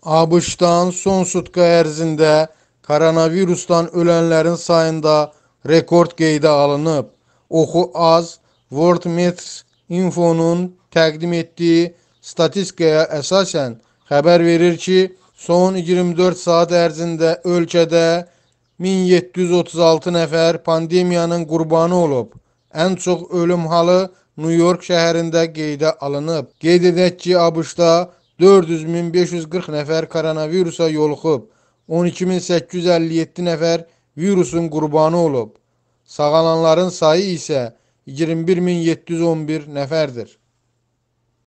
ABŞ-dan son sutka ərzində koronavirusdan ölənlərin sayında rekord qeydə alınıb. Oxu az Worldmeters Infonun təqdim etdiyi statistikaya əsasən xəbər verir ki, son 24 saat ərzində ölkədə 1736 nəfər pandemiyanın qurbanı olub. Ən çox ölüm halı Nyu-York şəhərində qeydə alınıb. Qeyd edək ki, ABŞ-da 400.540 nəfər koronavirusa yoluxub, 12.857 nəfər virusun qurbanı olub. Sağalanların sayı isə 21.711 nəfərdir.